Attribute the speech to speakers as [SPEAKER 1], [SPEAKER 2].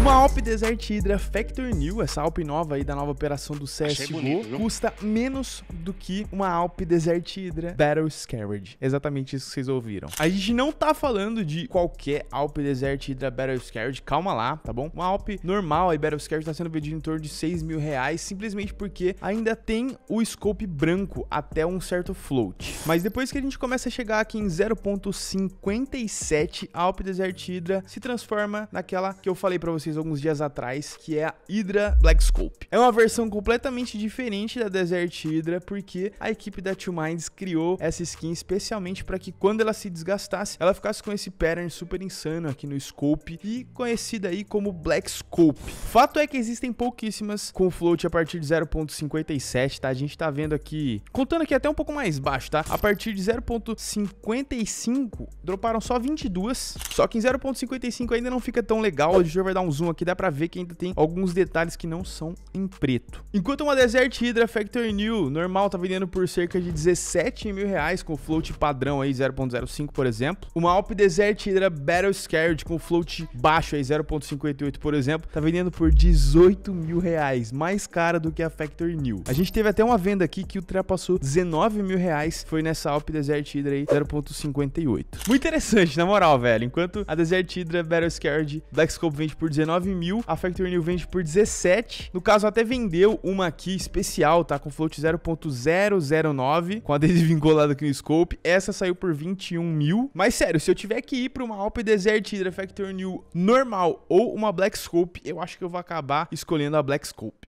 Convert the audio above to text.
[SPEAKER 1] Uma Alp Desert Hydra Factor New, essa Alp nova aí da nova operação do CSGO, custa menos do que uma Alp Desert Hydra Battle Scarred. Exatamente isso que vocês ouviram. A gente não tá falando de qualquer Alp Desert Hydra Battle Scarred, calma lá, tá bom? Uma Alp normal aí, Battle Scarred, tá sendo vendida em torno de 6 mil reais, simplesmente porque ainda tem o scope branco até um certo float. Mas depois que a gente começa a chegar aqui em 0.57, a Alp Desert Hydra se transforma naquela que eu falei pra vocês vocês alguns dias atrás, que é a Hydra Black Scope. É uma versão completamente diferente da Desert Hydra, porque a equipe da Two Minds criou essa skin especialmente para que quando ela se desgastasse, ela ficasse com esse pattern super insano aqui no Scope e conhecida aí como Black Scope. Fato é que existem pouquíssimas com float a partir de 0.57, tá? A gente tá vendo aqui, contando aqui até um pouco mais baixo, tá? A partir de 0.55, droparam só 22, só que em 0.55 ainda não fica tão legal, a gente vai dar uns zoom aqui, dá pra ver que ainda tem alguns detalhes que não são em preto. Enquanto uma Desert Hydra Factory New normal tá vendendo por cerca de 17 mil reais, com float padrão aí 0.05, por exemplo. Uma Alp Desert Hydra Battle Scared com float baixo aí 0.58, por exemplo, tá vendendo por 18 mil reais, mais cara do que a Factory New. A gente teve até uma venda aqui que ultrapassou 19 mil reais, foi nessa Alp Desert Hydra aí 0.58. Muito interessante, na moral, velho. Enquanto a Desert Hydra Battle Scared Black Scope vende por 19 19 mil, a Factory New vende por 17. No caso, até vendeu uma aqui especial, tá? Com float 0.009, com adesivo engolado aqui no scope. Essa saiu por 21 mil. Mas sério, se eu tiver que ir pra uma Alp Desert Hydra Factory New normal ou uma Black Scope, eu acho que eu vou acabar escolhendo a Black Scope.